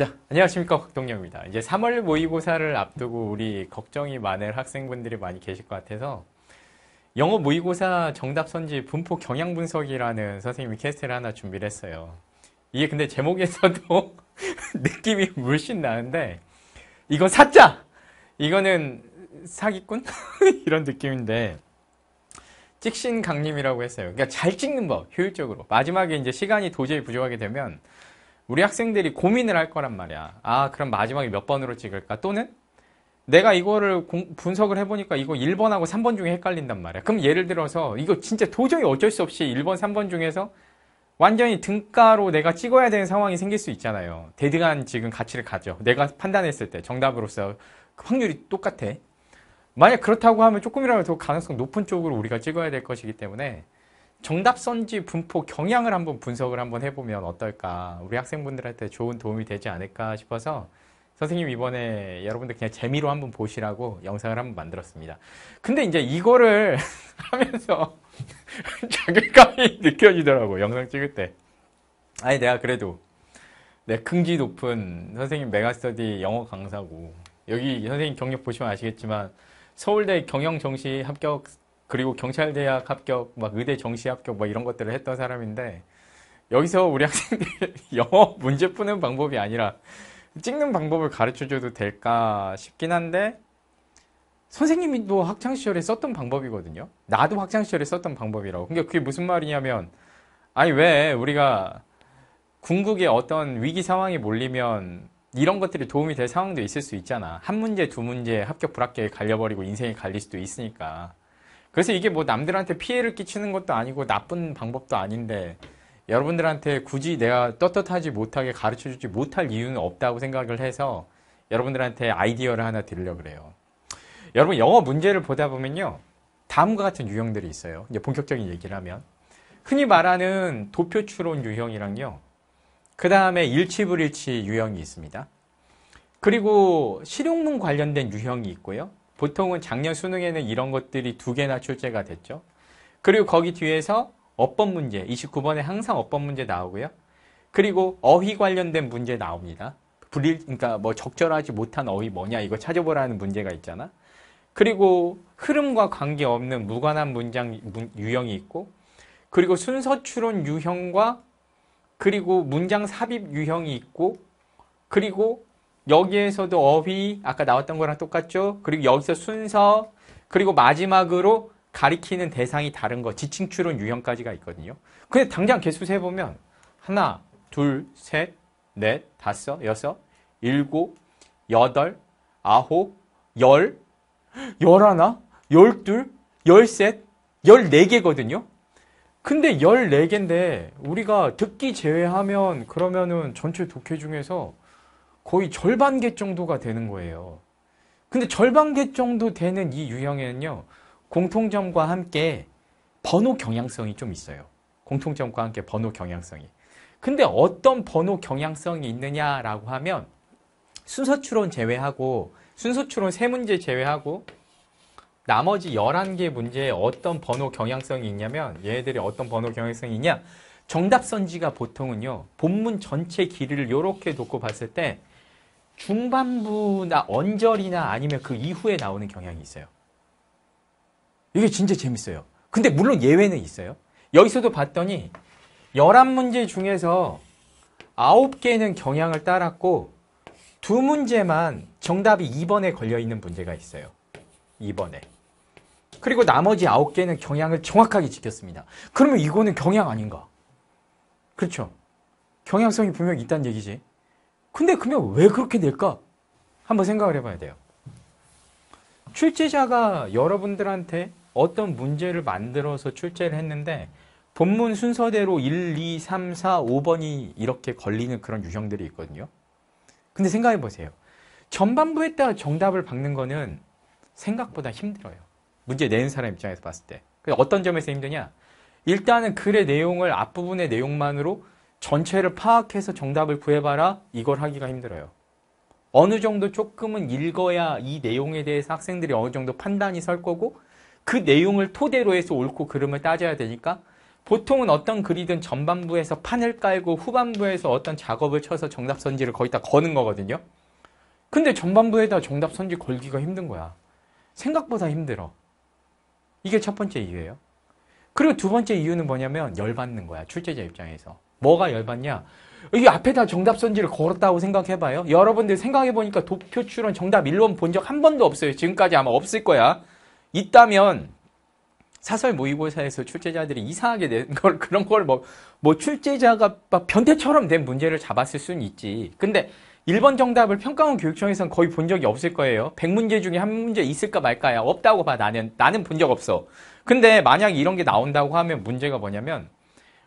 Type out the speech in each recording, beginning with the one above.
자, 안녕하십니까. 곽동영입니다. 이제 3월 모의고사를 앞두고 우리 걱정이 많을 학생분들이 많이 계실 것 같아서 영어 모의고사 정답 선지 분포 경향 분석이라는 선생님이 캐스트를 하나 준비를 했어요. 이게 근데 제목에서도 느낌이 물씬 나는데 이건 사자! 이거는 사기꾼? 이런 느낌인데 찍신 강림이라고 했어요. 그러니까 잘 찍는 법, 효율적으로. 마지막에 이제 시간이 도저히 부족하게 되면 우리 학생들이 고민을 할 거란 말이야. 아, 그럼 마지막에 몇 번으로 찍을까? 또는 내가 이거를 공, 분석을 해보니까 이거 1번하고 3번 중에 헷갈린단 말이야. 그럼 예를 들어서 이거 진짜 도저히 어쩔 수 없이 1번, 3번 중에서 완전히 등가로 내가 찍어야 되는 상황이 생길 수 있잖아요. 대등한 지금 가치를 가져. 내가 판단했을 때 정답으로서 그 확률이 똑같아. 만약 그렇다고 하면 조금이라도 더 가능성 높은 쪽으로 우리가 찍어야 될 것이기 때문에 정답 선지 분포 경향을 한번 분석을 한번 해보면 어떨까 우리 학생분들한테 좋은 도움이 되지 않을까 싶어서 선생님 이번에 여러분들 그냥 재미로 한번 보시라고 영상을 한번 만들었습니다. 근데 이제 이거를 하면서 자괴감이 느껴지더라고 영상 찍을 때. 아니 내가 그래도 내 긍지 높은 선생님 메가스터디 영어 강사고 여기 선생님 경력 보시면 아시겠지만 서울대 경영정시 합격 그리고 경찰대학 합격, 막 의대 정시 합격, 뭐 이런 것들을 했던 사람인데, 여기서 우리 학생들 영어 문제 푸는 방법이 아니라 찍는 방법을 가르쳐 줘도 될까 싶긴 한데, 선생님도 학창시절에 썼던 방법이거든요. 나도 학창시절에 썼던 방법이라고. 근데 그게 무슨 말이냐면, 아니, 왜 우리가 궁극의 어떤 위기 상황에 몰리면 이런 것들이 도움이 될 상황도 있을 수 있잖아. 한 문제, 두 문제 합격, 불합격에 갈려버리고 인생이 갈릴 수도 있으니까. 그래서 이게 뭐 남들한테 피해를 끼치는 것도 아니고 나쁜 방법도 아닌데 여러분들한테 굳이 내가 떳떳하지 못하게 가르쳐 주지 못할 이유는 없다고 생각을 해서 여러분들한테 아이디어를 하나 드리려고 그래요. 여러분 영어 문제를 보다 보면요. 다음과 같은 유형들이 있어요. 이제 본격적인 얘기를 하면 흔히 말하는 도표 추론 유형이랑요. 그 다음에 일치불일치 유형이 있습니다. 그리고 실용문 관련된 유형이 있고요. 보통은 작년 수능에는 이런 것들이 두 개나 출제가 됐죠. 그리고 거기 뒤에서 어법 문제, 29번에 항상 어법 문제 나오고요. 그리고 어휘 관련된 문제 나옵니다. 불일, 그러니까 뭐 적절하지 못한 어휘 뭐냐 이거 찾아보라는 문제가 있잖아. 그리고 흐름과 관계없는 무관한 문장 유형이 있고 그리고 순서 추론 유형과 그리고 문장 삽입 유형이 있고 그리고 여기에서도 어휘 아까 나왔던 거랑 똑같죠? 그리고 여기서 순서 그리고 마지막으로 가리키는 대상이 다른 거 지칭 추론 유형까지가 있거든요. 근데 당장 개수 세 보면 하나, 둘, 셋, 넷, 다섯, 여섯, 일곱, 여덟, 아홉, 열, 열하나, 열둘, 열셋, 열 네 개거든요. 근데 열 네 개인데 우리가 듣기 제외하면 그러면은 전체 독해 중에서 거의 절반객 정도가 되는 거예요. 근데 절반객 정도 되는 이 유형에는요. 공통점과 함께 번호 경향성이 좀 있어요. 공통점과 함께 번호 경향성이. 근데 어떤 번호 경향성이 있느냐라고 하면 순서 추론 제외하고 순서 추론 세 문제 제외하고 나머지 11개 문제에 어떤 번호 경향성이 있냐면 얘들이 어떤 번호 경향성이 있냐 정답 선지가 보통은요 본문 전체 길이를 이렇게 놓고 봤을 때 중반부나 언저리나 아니면 그 이후에 나오는 경향이 있어요. 이게 진짜 재밌어요. 근데 물론 예외는 있어요. 여기서도 봤더니 11문제 중에서 9개는 경향을 따랐고 두 문제만 정답이 2번에 걸려있는 문제가 있어요. 2번에. 그리고 나머지 9개는 경향을 정확하게 지켰습니다. 그러면 이거는 경향 아닌가? 그렇죠. 경향성이 분명히 있다는 얘기지. 근데 그러면 왜 그렇게 될까? 한번 생각을 해봐야 돼요. 출제자가 여러분들한테 어떤 문제를 만들어서 출제를 했는데 본문 순서대로 1, 2, 3, 4, 5번이 이렇게 걸리는 그런 유형들이 있거든요. 근데 생각해 보세요. 전반부에다가 정답을 박는 거는 생각보다 힘들어요. 문제 내는 사람 입장에서 봤을 때. 어떤 점에서 힘드냐? 일단은 글의 내용을 앞부분의 내용만으로 전체를 파악해서 정답을 구해봐라 이걸 하기가 힘들어요. 어느 정도 조금은 읽어야 이 내용에 대해서 학생들이 어느 정도 판단이 설 거고 그 내용을 토대로 해서 옳고 그름을 따져야 되니까 보통은 어떤 글이든 전반부에서 판을 깔고 후반부에서 어떤 작업을 쳐서 정답 선지를 거의 다 거는 거거든요. 근데 전반부에다 정답 선지 걸기가 힘든 거야. 생각보다 힘들어. 이게 첫 번째 이유예요. 그리고 두 번째 이유는 뭐냐면 열받는 거야. 출제자 입장에서. 뭐가 열받냐? 이 앞에다 정답 선지를 걸었다고 생각해봐요. 여러분들 생각해보니까 도표 출론 정답 1번 본 적 한 번도 없어요. 지금까지 아마 없을 거야. 있다면 사설 모의고사에서 출제자들이 이상하게 된 걸, 그런 걸 뭐, 뭐 출제자가 막 변태처럼 된 문제를 잡았을 수는 있지. 근데 1번 정답을 평가원 교육청에서는 거의 본 적이 없을 거예요. 100문제 중에 한 문제 있을까 말까야. 없다고 봐, 나는. 나는 본 적 없어. 근데 만약 이런 게 나온다고 하면 문제가 뭐냐면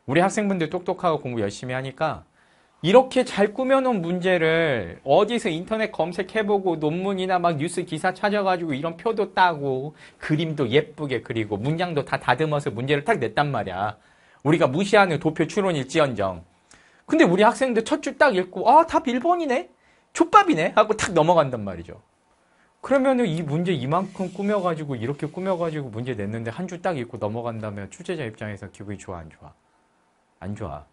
우리 학생분들 똑똑하고 공부 열심히 하니까 이렇게 잘 꾸며놓은 문제를 어디서 인터넷 검색해보고 논문이나 막 뉴스 기사 찾아가지고 이런 표도 따고 그림도 예쁘게 그리고 문장도 다 다듬어서 문제를 딱 냈단 말이야. 우리가 무시하는 도표 추론일지언정. 근데 우리 학생들 첫 줄 딱 읽고 아답 1번이네? 족밥이네? 하고 탁 넘어간단 말이죠. 그러면 은이 문제 이만큼 꾸며가지고 이렇게 꾸며가지고 문제 냈는데 한 줄 딱 읽고 넘어간다면 출제자 입장에서 기분이 좋아 안 좋아? 안 좋아.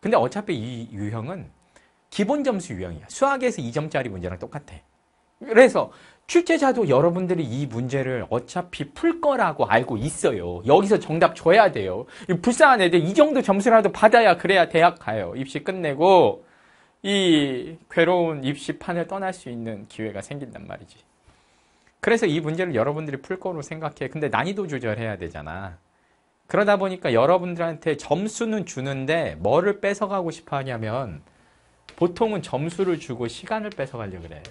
근데 어차피 이 유형은 기본 점수 유형이야. 수학에서 2점짜리 문제랑 똑같아. 그래서 출제자도 여러분들이 이 문제를 어차피 풀 거라고 알고 있어요. 여기서 정답 줘야 돼요. 불쌍한 애들 이 정도 점수라도 받아야 그래야 대학 가요. 입시 끝내고 이 괴로운 입시판을 떠날 수 있는 기회가 생긴단 말이지. 그래서 이 문제를 여러분들이 풀 거로 생각해. 근데 난이도 조절해야 되잖아. 그러다 보니까 여러분들한테 점수는 주는데 뭐를 뺏어가고 싶어 하냐면 보통은 점수를 주고 시간을 뺏어가려고 그래.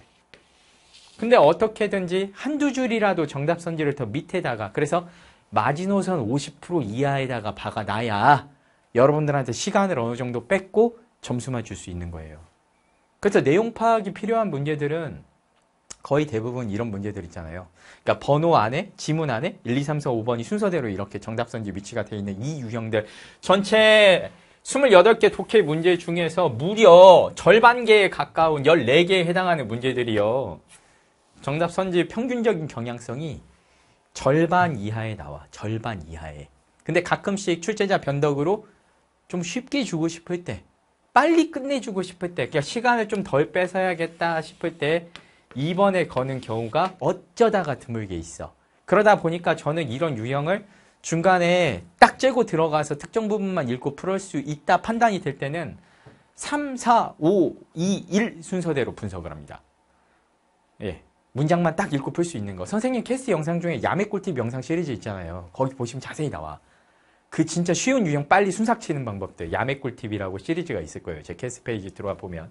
근데 어떻게든지 한두 줄이라도 정답 선지를 더 밑에다가 그래서 마지노선 50% 이하에다가 박아놔야 여러분들한테 시간을 어느 정도 뺏고 점수만 줄 수 있는 거예요. 그래서 내용 파악이 필요한 문제들은 거의 대부분 이런 문제들 있잖아요. 그러니까 번호 안에, 지문 안에 1, 2, 3, 4, 5번이 순서대로 이렇게 정답선지 위치가 되어 있는 이 유형들 전체 28개 독해 문제 중에서 무려 절반개에 가까운 14개에 해당하는 문제들이요. 정답 선지 평균적인 경향성이 절반 이하에 나와. 절반 이하에. 근데 가끔씩 출제자 변덕으로 좀 쉽게 주고 싶을 때, 빨리 끝내주고 싶을 때, 그러니까 시간을 좀 덜 뺏어야겠다 싶을 때 2번에 거는 경우가 어쩌다가 드물게 있어. 그러다 보니까 저는 이런 유형을 중간에 딱재고 들어가서 특정 부분만 읽고 풀을 수 있다 판단이 될 때는 3, 4, 5, 2, 1 순서대로 분석을 합니다. 예. 문장만 딱 읽고 풀 수 있는 거. 선생님 캐스트 영상 중에 야매 꿀팁 영상 시리즈 있잖아요. 거기 보시면 자세히 나와. 그 진짜 쉬운 유형 빨리 순삭 치는 방법들. 야매 꿀팁이라고 시리즈가 있을 거예요. 제 캐스트 페이지 들어와 보면.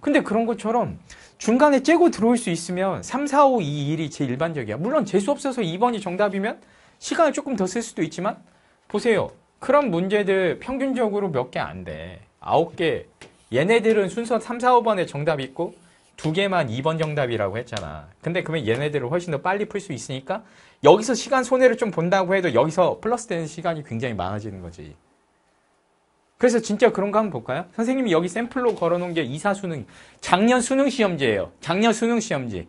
근데 그런 것처럼 중간에 째고 들어올 수 있으면 3, 4, 5, 2, 1이 제일 일반적이야. 물론 재수 없어서 2번이 정답이면 시간을 조금 더 쓸 수도 있지만 보세요. 그런 문제들 평균적으로 몇 개 안 돼. 9개. 얘네들은 순서 3, 4, 5번에 정답 이 있고 두 개만 2번 정답이라고 했잖아. 근데 그러면 얘네들을 훨씬 더 빨리 풀 수 있으니까 여기서 시간 손해를 좀 본다고 해도 여기서 플러스 되는 시간이 굉장히 많아지는 거지. 그래서 진짜 그런 거 한번 볼까요? 선생님이 여기 샘플로 걸어놓은 게 이사 수능, 작년 수능 시험제예요. 작년 수능 시험제.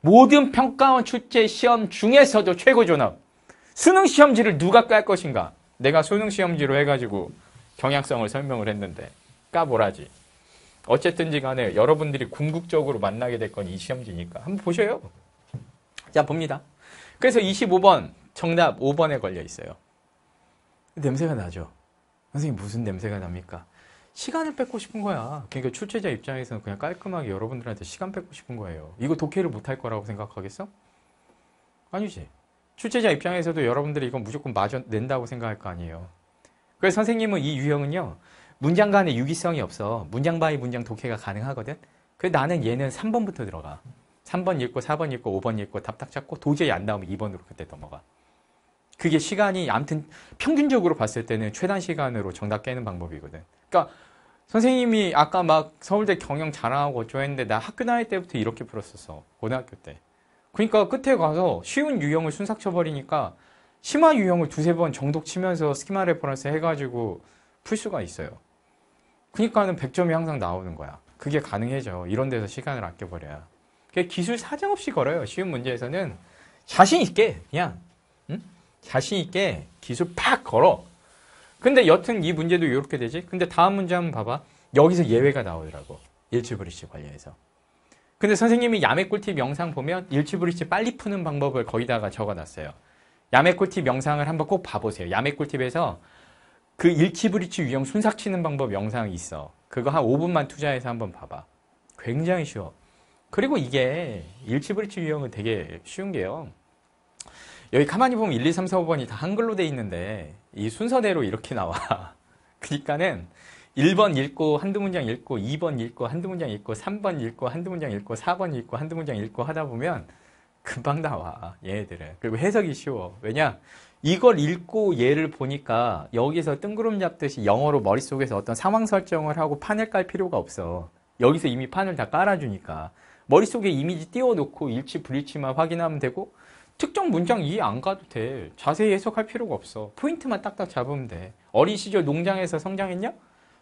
모든 평가원 출제 시험 중에서도 최고 존합. 수능 시험지를 누가 깔 것인가? 내가 수능 시험지로 해가지고 경향성을 설명을 했는데 까보라지. 어쨌든지 간에 여러분들이 궁극적으로 만나게 될 건 이 시험지니까 한번 보셔요. 자 봅니다. 그래서 25번 정답 5번에 걸려 있어요. 냄새가 나죠. 선생님 무슨 냄새가 납니까? 시간을 뺏고 싶은 거야. 그러니까 출제자 입장에서는 그냥 깔끔하게 여러분들한테 시간 뺏고 싶은 거예요. 이거 독해를 못할 거라고 생각하겠어? 아니지. 출제자 입장에서도 여러분들이 이건 무조건 마저 낸다고 생각할 거 아니에요. 그래서 선생님은 이 유형은요. 문장 간의 유기성이 없어. 문장 바이 문장 독해가 가능하거든. 그래서 나는 얘는 3번부터 들어가. 3번 읽고 4번 읽고 5번 읽고 답딱 잡고 도저히 안 나오면 2번으로 그때 넘어가. 그게 시간이 아무튼 평균적으로 봤을 때는 최단 시간으로 정답 깨는 방법이거든. 그러니까 선생님이 아까 막 서울대 경영 자랑하고 어쩌했는데 나 학교 다닐 때부터 이렇게 풀었었어. 고등학교 때. 그러니까 끝에 가서 쉬운 유형을 순삭 쳐버리니까 심화 유형을 두세 번 정독 치면서 스키마 레퍼런스 해가지고 풀 수가 있어요. 그러니까는 100점이 항상 나오는 거야. 그게 가능해져. 이런 데서 시간을 아껴버려야. 기술 사정 없이 걸어요. 쉬운 문제에서는. 자신 있게 그냥 응? 자신 있게 기술 팍 걸어. 근데 여튼 이 문제도 이렇게 되지. 근데 다음 문제 한번 봐봐. 여기서 예외가 나오더라고. 일치브리지 관련해서. 근데 선생님이 야매 꿀팁 영상 보면 일치브리지 빨리 푸는 방법을 거기다가 적어놨어요. 야매 꿀팁 영상을 한번 꼭 봐보세요. 야매 꿀팁에서 그 일치브리지 유형 순삭 치는 방법 영상이 있어. 그거 한 5분만 투자해서 한번 봐봐. 굉장히 쉬워. 그리고 이게 일치브리지 유형은 되게 쉬운 게요. 여기 가만히 보면 1, 2, 3, 4, 5번이 다 한글로 돼 있는데 이 순서대로 이렇게 나와. 그러니까는 1번 읽고 한두 문장 읽고 2번 읽고 한두 문장 읽고 3번 읽고 한두 문장 읽고 4번 읽고 한두 문장 읽고 하다 보면 금방 나와 얘들은 네 그리고 해석이 쉬워 왜냐 이걸 읽고 얘를 보니까 여기서 뜬구름 잡듯이 영어로 머릿속에서 어떤 상황 설정을 하고 판을 깔 필요가 없어 여기서 이미 판을 다 깔아주니까 머릿속에 이미지 띄워놓고 일치 불일치만 확인하면 되고 특정 문장 이해 안 가도 돼. 자세히 해석할 필요가 없어. 포인트만 딱딱 잡으면 돼. 어린 시절 농장에서 성장했냐?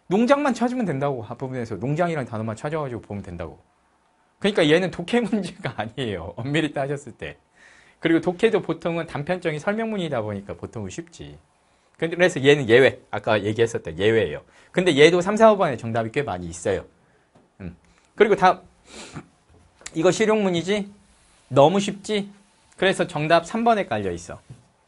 농장만 찾으면 된다고. 앞부분에서 아, 농장이란 단어만 찾아가지고 보면 된다고. 그러니까 얘는 독해 문제가 아니에요. 엄밀히 따졌을 때. 그리고 독해도 보통은 단편적인 설명문이다 보니까 보통은 쉽지. 그래서 얘는 예외. 아까 얘기했었던 예외예요. 근데 얘도 3, 4, 호번에 정답이 꽤 많이 있어요. 음. 그리고 다음. 이거 실용문이지? 너무 쉽지? 그래서 정답 3번에 깔려 있어.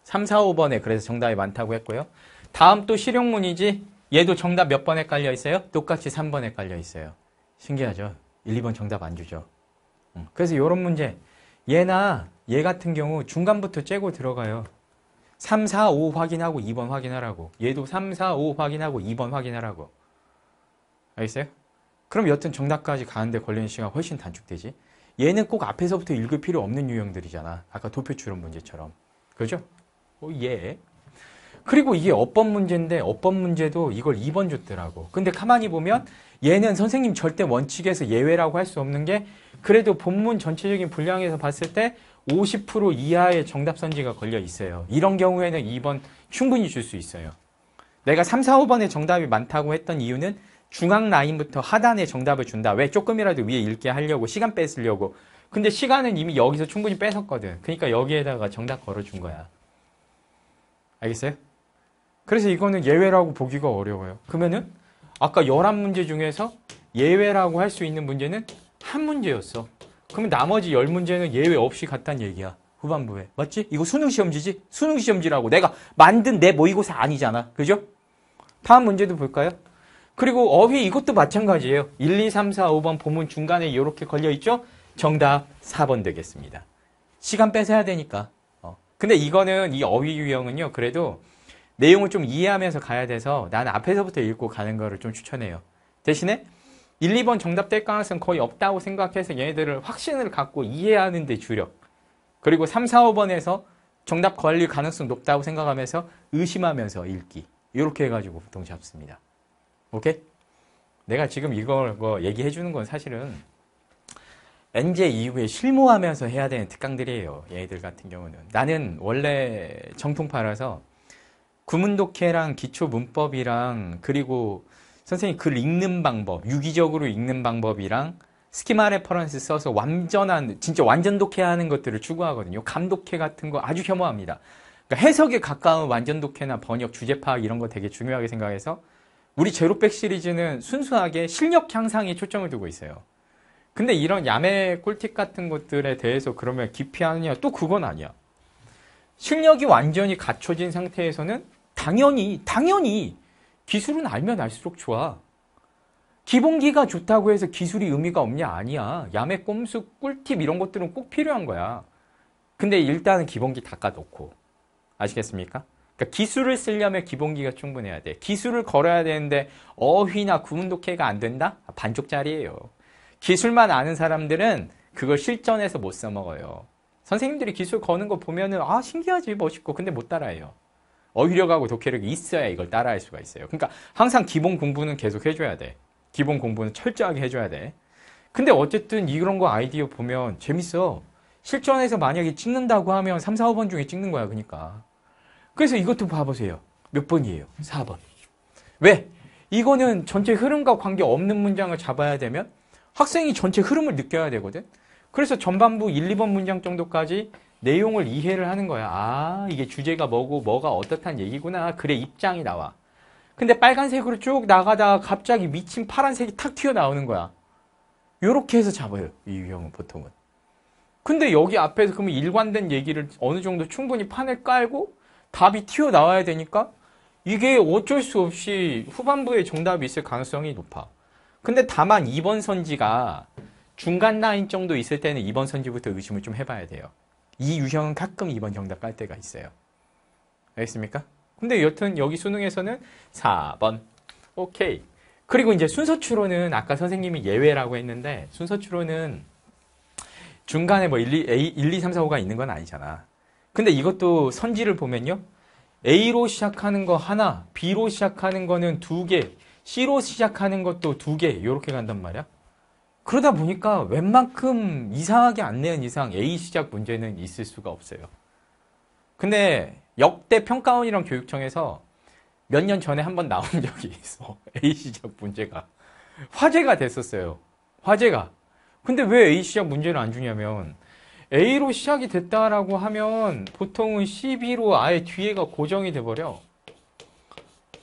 3, 4, 5번에 그래서 정답이 많다고 했고요. 다음 또 실용문이지 얘도 정답 몇 번에 깔려 있어요? 똑같이 3번에 깔려 있어요. 신기하죠? 1, 2번 정답 안 주죠. 그래서 이런 문제 얘나 얘 같은 경우 중간부터 째고 들어가요. 3, 4, 5 확인하고 2번 확인하라고. 얘도 3, 4, 5 확인하고 2번 확인하라고. 알겠어요? 그럼 여튼 정답까지 가는데 걸리는 시간 훨씬 단축되지. 얘는 꼭 앞에서부터 읽을 필요 없는 유형들이잖아. 아까 도표 출론 문제처럼. 그죠? 어, 예. 그리고 이게 어법 문제인데 어법 문제도 이걸 2번 줬더라고. 근데 가만히 보면 얘는 선생님 절대 원칙에서 예외라고 할 수 없는 게 그래도 본문 전체적인 분량에서 봤을 때 50% 이하의 정답 선지가 걸려 있어요. 이런 경우에는 2번 충분히 줄 수 있어요. 내가 3, 4, 5번의 정답이 많다고 했던 이유는 중앙 라인부터 하단에 정답을 준다. 왜? 조금이라도 위에 읽게 하려고 시간 뺏으려고. 근데 시간은 이미 여기서 충분히 뺏었거든. 그러니까 여기에다가 정답 걸어준 거야. 알겠어요? 그래서 이거는 예외라고 보기가 어려워요. 그러면은 아까 11문제 중에서 예외라고 할 수 있는 문제는 한 문제였어. 그러면 나머지 10문제는 예외 없이 갔단 얘기야. 후반부에. 맞지? 이거 수능 시험지지? 수능 시험지라고. 내가 만든 내 모의고사 아니잖아. 그죠? 다음 문제도 볼까요? 그리고 어휘 이것도 마찬가지예요. 1, 2, 3, 4, 5번 본문 중간에 이렇게 걸려있죠? 정답 4번 되겠습니다. 시간 뺏어야 되니까. 어. 근데 이거는 이 어휘 유형은요. 그래도 내용을 좀 이해하면서 가야 돼서 난 앞에서부터 읽고 가는 거를 좀 추천해요. 대신에 1, 2번 정답 될 가능성은 거의 없다고 생각해서 얘네들을 확신을 갖고 이해하는 데 주력. 그리고 3, 4, 5번에서 정답 걸릴 가능성 높다고 생각하면서 의심하면서 읽기. 이렇게 해가지고 보통 잡습니다. 오케이? 내가 지금 이걸 뭐 얘기해 주는 건 사실은 NJ 이후에 실무하면서 해야 되는 특강들이에요. 얘들 같은 경우는. 나는 원래 정통파라서 구문독해랑 기초 문법이랑 그리고 선생님 글 읽는 방법, 유기적으로 읽는 방법이랑 스키마 레퍼런스 써서 완전한 진짜 완전 독해하는 것들을 추구하거든요. 감독해 같은 거 아주 혐오합니다. 그러니까 해석에 가까운 완전 독해나 번역, 주제 파악 이런 거 되게 중요하게 생각해서 우리 제로백 시리즈는 순수하게 실력 향상에 초점을 두고 있어요. 근데 이런 야매 꿀팁 같은 것들에 대해서 그러면 기피 하느냐? 또 그건 아니야. 실력이 완전히 갖춰진 상태에서는 당연히, 당연히 기술은 알면 알수록 좋아. 기본기가 좋다고 해서 기술이 의미가 없냐? 아니야. 야매 꼼수, 꿀팁 이런 것들은 꼭 필요한 거야. 근데 일단은 기본기 닦아놓고. 아시겠습니까? 그러니까 기술을 쓰려면 기본기가 충분해야 돼. 기술을 걸어야 되는데 어휘나 구문독해가 안 된다? 반쪽짜리예요. 기술만 아는 사람들은 그걸 실전에서 못 써먹어요. 선생님들이 기술 거는 거 보면은 아 신기하지 멋있고 근데 못 따라해요. 어휘력하고 독해력이 있어야 이걸 따라할 수가 있어요. 그러니까 항상 기본 공부는 계속 해줘야 돼. 기본 공부는 철저하게 해줘야 돼. 근데 어쨌든 이런 거 아이디어 보면 재밌어. 실전에서 만약에 찍는다고 하면 3, 4, 5번 중에 찍는 거야, 그러니까. 그래서 이것도 봐보세요. 몇 번이에요? 4번. 왜? 이거는 전체 흐름과 관계없는 문장을 잡아야 되면 학생이 전체 흐름을 느껴야 되거든. 그래서 전반부 1, 2번 문장 정도까지 내용을 이해를 하는 거야. 아, 이게 주제가 뭐고 뭐가 어떻다는 얘기구나. 그래, 입장이 나와. 근데 빨간색으로 쭉 나가다가 갑자기 미친 파란색이 탁 튀어나오는 거야. 요렇게 해서 잡아요. 이 유형은 보통은. 근데 여기 앞에서 그러면 일관된 얘기를 어느 정도 충분히 판을 깔고 답이 튀어나와야 되니까 이게 어쩔 수 없이 후반부에 정답이 있을 가능성이 높아. 근데 다만 2번 선지가 중간 라인 정도 있을 때는 2번 선지부터 의심을 좀 해봐야 돼요. 이 유형은 가끔 2번 정답 깔 때가 있어요. 알겠습니까? 근데 여튼 여기 수능에서는 4번. 오케이. 그리고 이제 순서 추론은 아까 선생님이 예외라고 했는데 순서 추론은 중간에 뭐 1, 2, 1, 2, 3, 4, 5가 있는 건 아니잖아. 근데 이것도 선지를 보면요. A로 시작하는 거 하나, B로 시작하는 거는 두 개, C로 시작하는 것도 두 개, 요렇게 간단 말이야. 그러다 보니까 웬만큼 이상하게 안 내는 이상 A 시작 문제는 있을 수가 없어요. 근데 역대 평가원이랑 교육청에서 몇 년 전에 한 번 나온 적이 있어. A 시작 문제가. 화제가 됐었어요. 화제가. 근데 왜 A 시작 문제를 안 주냐면 A로 시작이 됐다라고 하면 보통은 CB로 아예 뒤에가 고정이 돼버려.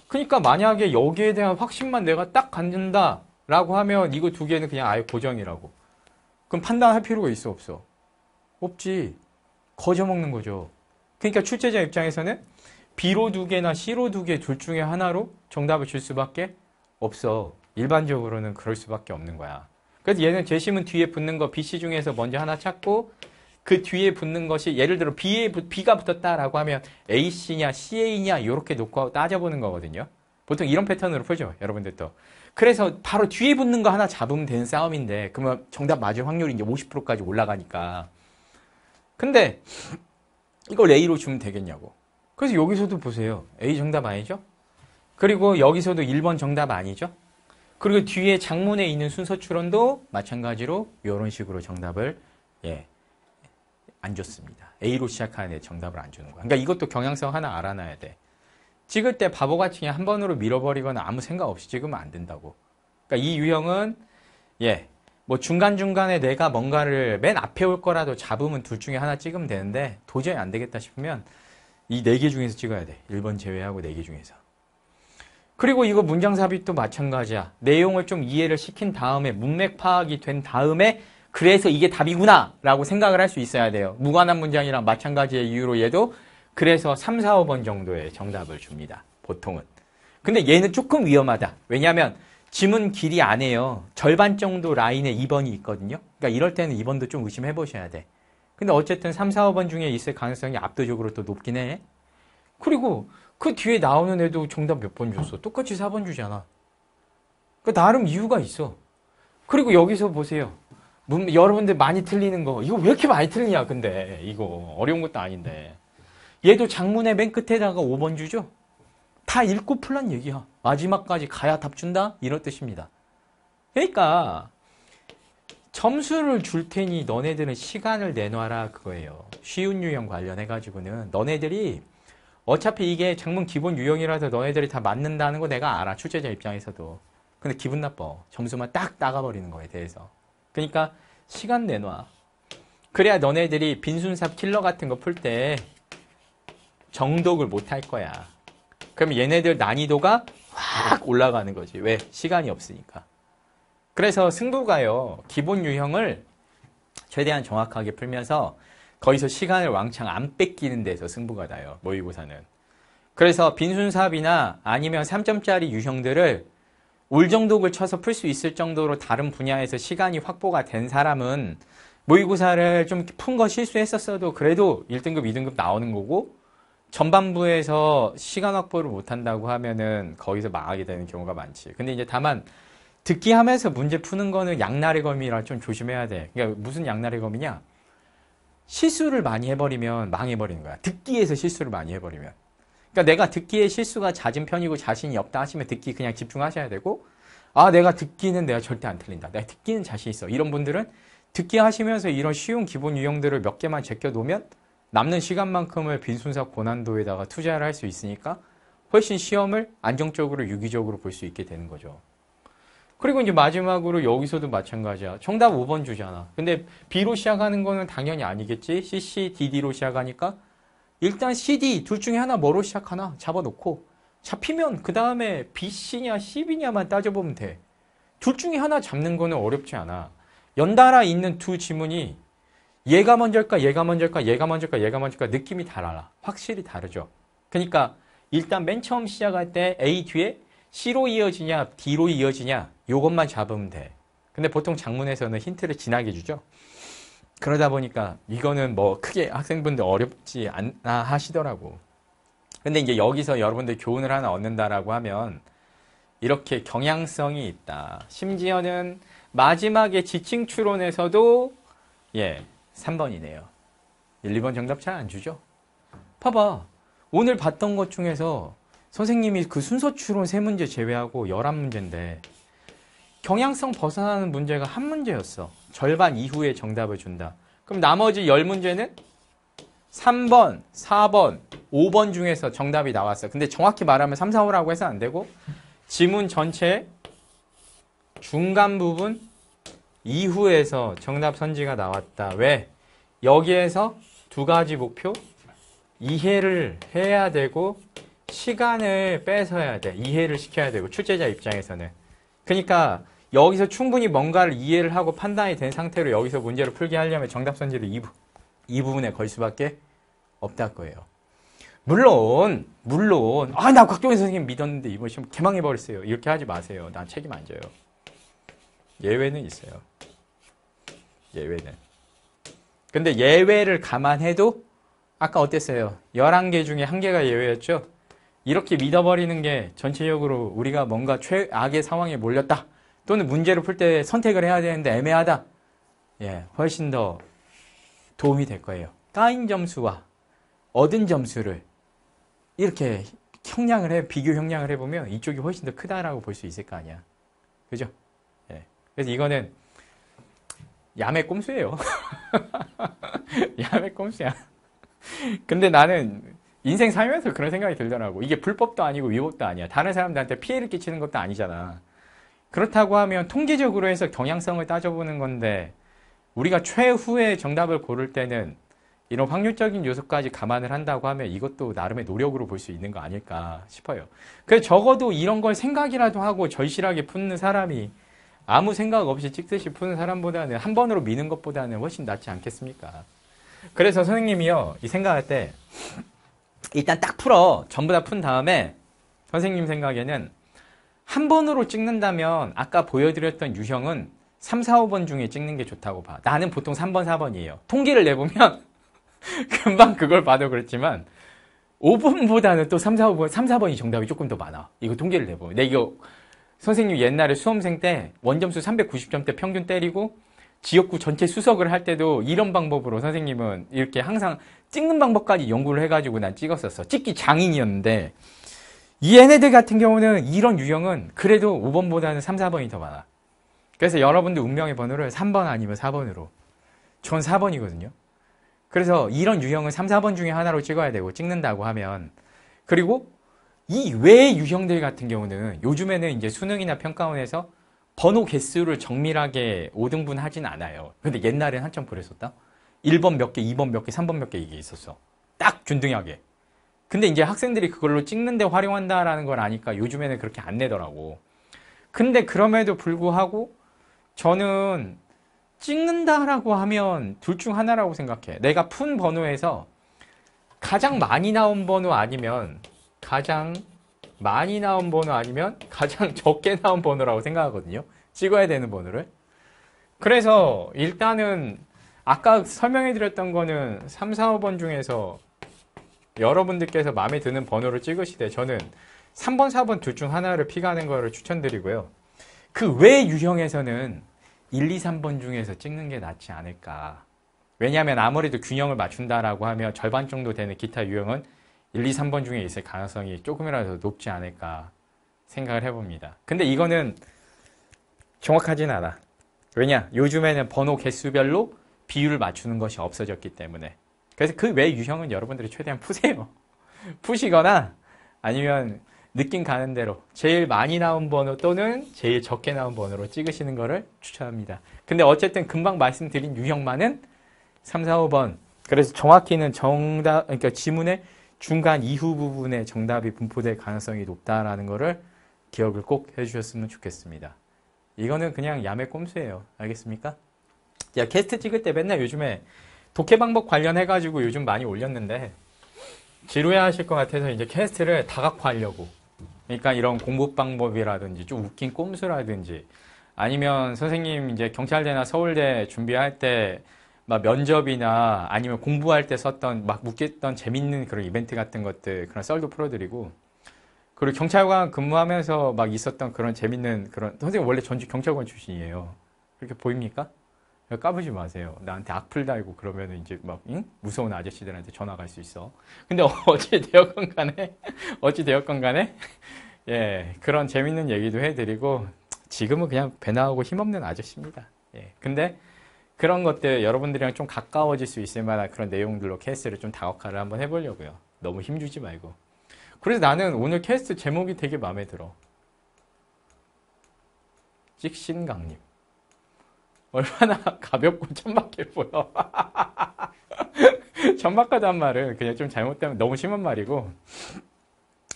그러니까 만약에 여기에 대한 확신만 내가 딱 갖는다라고 하면 이거 두 개는 그냥 아예 고정이라고. 그럼 판단할 필요가 있어 없어? 없지. 거저먹는 거죠. 그러니까 출제자 입장에서는 B로 두 개나 C로 두 개 둘 중에 하나로 정답을 줄 수밖에 없어. 일반적으로는 그럴 수밖에 없는 거야. 그래서 얘는 재심은 뒤에 붙는 거 BC 중에서 먼저 하나 찾고 그 뒤에 붙는 것이 예를 들어 B에, B가 붙었다라고 하면 A씨냐 CA냐 이렇게 놓고 따져보는 거거든요. 보통 이런 패턴으로 풀죠. 여러분들 도 그래서 바로 뒤에 붙는 거 하나 잡으면 되는 싸움인데 그러면 정답 맞을 확률이 이제 50%까지 올라가니까. 근데 이걸 A로 주면 되겠냐고. 그래서 여기서도 보세요. A 정답 아니죠? 그리고 여기서도 1번 정답 아니죠? 그리고 뒤에 장문에 있는 순서 추론도 마찬가지로 이런 식으로 정답을 예, 안좋습니다 A로 시작하는데 정답을 안 주는 거야. 그러니까 이것도 경향성 하나 알아놔야 돼. 찍을 때 바보같이 그냥 한 번으로 밀어버리거나 아무 생각 없이 찍으면 안 된다고. 그러니까 이 유형은 예, 뭐 중간중간에 내가 뭔가를 맨 앞에 올 거라도 잡으면 둘 중에 하나 찍으면 되는데 도저히 안 되겠다 싶으면 이 네 개 중에서 찍어야 돼. 1번 제외하고 네 개 중에서. 그리고 이거 문장 삽입도 마찬가지야. 내용을 좀 이해를 시킨 다음에 문맥 파악이 된 다음에 그래서 이게 답이구나 라고 생각을 할 수 있어야 돼요. 무관한 문장이랑 마찬가지의 이유로 얘도 그래서 3, 4, 5번 정도의 정답을 줍니다. 보통은. 근데 얘는 조금 위험하다. 왜냐하면 지문 길이 안 해요. 절반 정도 라인에 2번이 있거든요. 그러니까 이럴 때는 2번도 좀 의심해 보셔야 돼. 근데 어쨌든 3, 4, 5번 중에 있을 가능성이 압도적으로 또 높긴 해. 그리고 그 뒤에 나오는 애도 정답 몇 번 줬어. 똑같이 4번 주잖아. 그 그러니까 나름 이유가 있어. 그리고 여기서 보세요. 여러분들 많이 틀리는 거 이거 왜 이렇게 많이 틀리냐 근데 이거 어려운 것도 아닌데 얘도 장문의 맨 끝에다가 5번 주죠 다 읽고 풀란 얘기야 마지막까지 가야 답 준다 이런 뜻입니다 그러니까 점수를 줄 테니 너네들은 시간을 내놔라 그거예요 쉬운 유형 관련해 가지고는 너네들이 어차피 이게 장문 기본 유형이라서 너네들이 다 맞는다는 거 내가 알아 출제자 입장에서도 근데 기분 나빠 점수만 딱 따가버리는 거에 대해서 그러니까 시간 내놔. 그래야 너네들이 빈순삽 킬러 같은 거 풀 때 정독을 못 할 거야. 그럼 얘네들 난이도가 확 올라가는 거지. 왜? 시간이 없으니까. 그래서 승부가요. 기본 유형을 최대한 정확하게 풀면서 거기서 시간을 왕창 안 뺏기는 데서 승부가 나요. 모의고사는. 그래서 빈순삽이나 아니면 3점짜리 유형들을 울정독을 쳐서 풀 수 있을 정도로 다른 분야에서 시간이 확보가 된 사람은 모의고사를 좀 푼 거 실수했었어도 그래도 1등급, 2등급 나오는 거고 전반부에서 시간 확보를 못한다고 하면은 거기서 망하게 되는 경우가 많지. 근데 이제 다만 듣기 하면서 문제 푸는 거는 양날의 검이라 좀 조심해야 돼. 그러니까 무슨 양날의 검이냐? 실수를 많이 해버리면 망해버리는 거야. 듣기에서 실수를 많이 해버리면. 그러니까 내가 듣기에 실수가 잦은 편이고 자신이 없다 하시면 듣기 그냥 집중하셔야 되고 아 내가 듣기는 내가 절대 안 틀린다. 내가 듣기는 자신 있어. 이런 분들은 듣기 하시면서 이런 쉬운 기본 유형들을 몇 개만 제껴 놓으면 남는 시간만큼을 빈순사 고난도에다가 투자를 할 수 있으니까 훨씬 시험을 안정적으로 유기적으로 볼 수 있게 되는 거죠. 그리고 이제 마지막으로 여기서도 마찬가지야. 정답 5번 주잖아. 근데 B로 시작하는 거는 당연히 아니겠지. CC, DD로 시작하니까 일단 CD 둘 중에 하나 뭐로 시작하나 잡아놓고 잡히면 그 다음에 BC냐 CB냐만 따져보면 돼. 둘 중에 하나 잡는 거는 어렵지 않아. 연달아 있는 두 지문이 얘가 먼저일까 얘가 먼저일까 얘가 먼저일까 얘가 먼저일까 느낌이 달라. 확실히 다르죠. 그러니까 일단 맨 처음 시작할 때 A 뒤에 C로 이어지냐 D로 이어지냐 요것만 잡으면 돼. 근데 보통 장문에서는 힌트를 진하게 주죠. 그러다 보니까 이거는 뭐 크게 학생분들 어렵지 않나 하시더라고. 근데 이제 여기서 여러분들 교훈을 하나 얻는다라고 하면 이렇게 경향성이 있다. 심지어는 마지막에 지칭 추론에서도 예, 3번이네요. 1, 2번 정답 잘 안 주죠? 봐봐. 오늘 봤던 것 중에서 선생님이 그 순서 추론 3문제 제외하고 11문제인데 경향성 벗어나는 문제가 한 문제였어. 절반 이후에 정답을 준다. 그럼 나머지 10문제는 3번, 4번, 5번 중에서 정답이 나왔어. 근데 정확히 말하면 3, 4, 5라고 해서 안 되고 지문 전체 중간 부분 이후에서 정답 선지가 나왔다. 왜? 여기에서 두 가지 목표 이해를 해야 되고 시간을 뺏어야 돼. 이해를 시켜야 되고 출제자 입장에서는. 그러니까 여기서 충분히 뭔가를 이해를 하고 판단이 된 상태로 여기서 문제를 풀게 하려면 정답 선지를 이, 부, 이 부분에 걸 수밖에 없다 거예요. 물론 물론 아나 곽종현 선생님 믿었는데 이번 시험 개망해버렸어요. 이렇게 하지 마세요. 난 책임 안 져요. 예외는 있어요. 예외는. 근데 예외를 감안해도 아까 어땠어요? 11개 중에 한개가 예외였죠? 이렇게 믿어버리는 게 전체적으로 우리가 뭔가 최악의 상황에 몰렸다. 또는 문제를 풀 때 선택을 해야 되는데 애매하다. 예, 훨씬 더 도움이 될 거예요. 따인 점수와 얻은 점수를 이렇게 형량을 해, 비교 형량을 해보면 이쪽이 훨씬 더 크다라고 볼 수 있을 거 아니야. 그죠? 예. 그래서 이거는 야매 꼼수예요. 야매 꼼수야. 근데 나는 인생 살면서 그런 생각이 들더라고. 이게 불법도 아니고 위법도 아니야. 다른 사람들한테 피해를 끼치는 것도 아니잖아. 그렇다고 하면 통계적으로 해서 경향성을 따져보는 건데 우리가 최후의 정답을 고를 때는 이런 확률적인 요소까지 감안을 한다고 하면 이것도 나름의 노력으로 볼 수 있는 거 아닐까 싶어요. 그래서 적어도 이런 걸 생각이라도 하고 절실하게 푸는 사람이 아무 생각 없이 찍듯이 푸는 사람보다는 한 번으로 미는 것보다는 훨씬 낫지 않겠습니까? 그래서 선생님이요, 이 생각할 때 일단 딱 풀어. 전부 다 푼 다음에 선생님 생각에는 한 번으로 찍는다면 아까 보여드렸던 유형은 3, 4, 5번 중에 찍는 게 좋다고 봐. 나는 보통 3번, 4번이에요. 통계를 내보면 금방 그걸 봐도 그렇지만 5번보다는 또 3, 4, 5번, 3, 4번이 정답이 조금 더 많아. 이거 통계를 내보면. 내 이거 선생님 옛날에 수험생 때 원점수 390점대 평균 때리고 지역구 전체 수석을 할 때도 이런 방법으로 선생님은 이렇게 항상 찍는 방법까지 연구를 해가지고 난 찍었었어. 찍기 장인이었는데 이 얘네들 같은 경우는 이런 유형은 그래도 5번보다는 3, 4번이 더 많아. 그래서 여러분들 운명의 번호를 3번 아니면 4번으로. 전 4번이거든요. 그래서 이런 유형은 3, 4번 중에 하나로 찍어야 되고 찍는다고 하면 그리고 이 외 유형들 같은 경우는 요즘에는 이제 수능이나 평가원에서 번호 개수를 정밀하게 5등분 하진 않아요. 근데 옛날엔 한참 그랬었다. 1번 몇 개, 2번 몇 개, 3번 몇 개 이게 있었어. 딱 균등하게. 근데 이제 학생들이 그걸로 찍는데 활용한다라는 걸 아니까 요즘에는 그렇게 안 내더라고. 근데 그럼에도 불구하고 저는 찍는다라고 하면 둘 중 하나라고 생각해. 내가 푼 번호에서 가장 많이 나온 번호 아니면 가장 많이 나온 번호 아니면 가장 적게 나온 번호라고 생각하거든요. 찍어야 되는 번호를. 그래서 일단은 아까 설명해 드렸던 거는 3, 4, 5번 중에서 여러분들께서 마음에 드는 번호를 찍으시되 저는 3번, 4번 둘 중 하나를 픽하는 거를 추천드리고요. 그 외 유형에서는 1, 2, 3번 중에서 찍는 게 낫지 않을까. 왜냐하면 아무래도 균형을 맞춘다라고 하면 절반 정도 되는 기타 유형은 1, 2, 3번 중에 있을 가능성이 조금이라도 높지 않을까 생각을 해봅니다. 근데 이거는 정확하진 않아. 왜냐? 요즘에는 번호 개수별로 비율을 맞추는 것이 없어졌기 때문에. 그래서 그 외 유형은 여러분들이 최대한 푸세요. 푸시거나 아니면 느낌 가는 대로 제일 많이 나온 번호 또는 제일 적게 나온 번호로 찍으시는 거를 추천합니다. 근데 어쨌든 금방 말씀드린 유형만은 3, 4, 5번. 그래서 정확히는 정답, 그러니까 지문의 중간 이후 부분에 정답이 분포될 가능성이 높다라는 거를 기억을 꼭 해주셨으면 좋겠습니다. 이거는 그냥 야매 꼼수예요. 알겠습니까? 야, 게스트 찍을 때 맨날 요즘에 독해 방법 관련해가지고 요즘 많이 올렸는데 지루해 하실 것 같아서 이제 캐스트를 다각화 하려고. 그러니까 이런 공부 방법이라든지 좀 웃긴 꼼수라든지 아니면 선생님 이제 경찰대나 서울대 준비할 때 막 면접이나 아니면 공부할 때 썼던 막웃겼던 재밌는 그런 이벤트 같은 것들 그런 썰도 풀어드리고 그리고 경찰관 근무하면서 막 있었던 그런 재밌는 그런 선생님 원래 전주 경찰관 출신이에요. 그렇게 보입니까? 까부지 그러니까 마세요. 나한테 악플 달고 그러면 이제 막 응? 무서운 아저씨들한테 전화 갈 수 있어. 근데 어찌 되었건 간에 어찌 되었건 간에 예 그런 재밌는 얘기도 해드리고 지금은 그냥 배나하고 힘없는 아저씨입니다. 예 근데 그런 것들 여러분들이랑 좀 가까워질 수 있을 만한 그런 내용들로 캐스트를 좀 다각화를 한번 해보려고요. 너무 힘주지 말고. 그래서 나는 오늘 캐스트 제목이 되게 마음에 들어. 찍신강림. 얼마나 가볍고 천박해 보여. 천박하단 말은 그냥 좀 잘못되면 너무 심한 말이고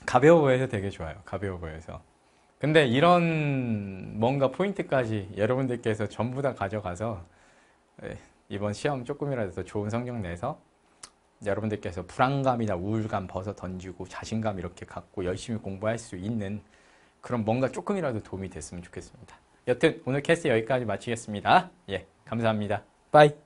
가벼워 보여서 되게 좋아요. 가벼워 보여서. 근데 이런 뭔가 포인트까지 여러분들께서 전부 다 가져가서 예, 이번 시험 조금이라도 더 좋은 성적 내서 여러분들께서 불안감이나 우울감 벗어 던지고 자신감 이렇게 갖고 열심히 공부할 수 있는 그런 뭔가 조금이라도 도움이 됐으면 좋겠습니다. 여튼 오늘 캐스 여기까지 마치겠습니다. 예, 감사합니다. 빠이.